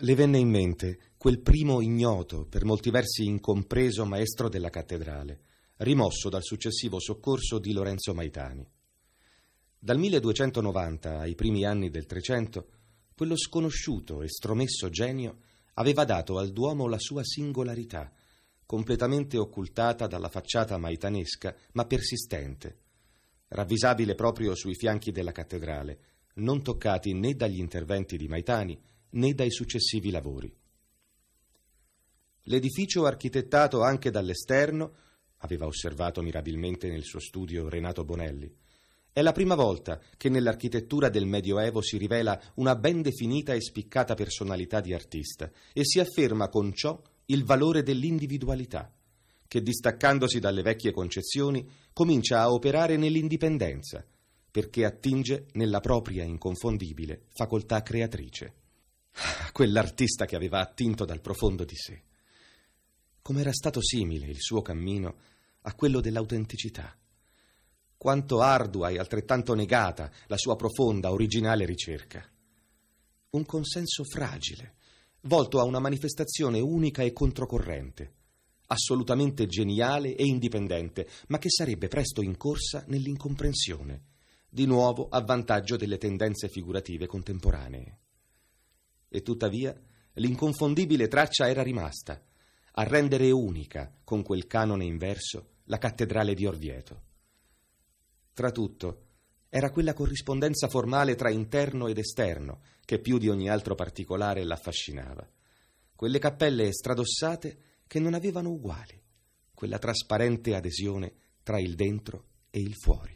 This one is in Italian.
le venne in mente quel primo ignoto, per molti versi incompreso maestro della cattedrale, rimosso dal successivo soccorso di Lorenzo Maitani. Dal 1290 ai primi anni del Trecento, quello sconosciuto e stromesso genio aveva dato al Duomo la sua singolarità, completamente occultata dalla facciata maitanesca, ma persistente, ravvisabile proprio sui fianchi della cattedrale, non toccati né dagli interventi di Maitani, né dai successivi lavori. L'edificio architettato anche dall'esterno, aveva osservato mirabilmente nel suo studio Renato Bonelli, è la prima volta che nell'architettura del Medioevo si rivela una ben definita e spiccata personalità di artista e si afferma con ciò il valore dell'individualità, che distaccandosi dalle vecchie concezioni comincia a operare nell'indipendenza, perché attinge nella propria inconfondibile facoltà creatrice quell'artista che aveva attinto dal profondo di sé. Com'era stato simile il suo cammino a quello dell'autenticità. Quanto ardua e altrettanto negata la sua profonda, originale ricerca. Un consenso fragile, volto a una manifestazione unica e controcorrente, assolutamente geniale e indipendente, ma che sarebbe presto incorsa nell'incomprensione, di nuovo a vantaggio delle tendenze figurative contemporanee. E tuttavia l'inconfondibile traccia era rimasta, a rendere unica, con quel canone inverso, la cattedrale di Orvieto. Tra tutto, era quella corrispondenza formale tra interno ed esterno che più di ogni altro particolare l'affascinava. Quelle cappelle stradossate che non avevano uguali, quella trasparente adesione tra il dentro e il fuori.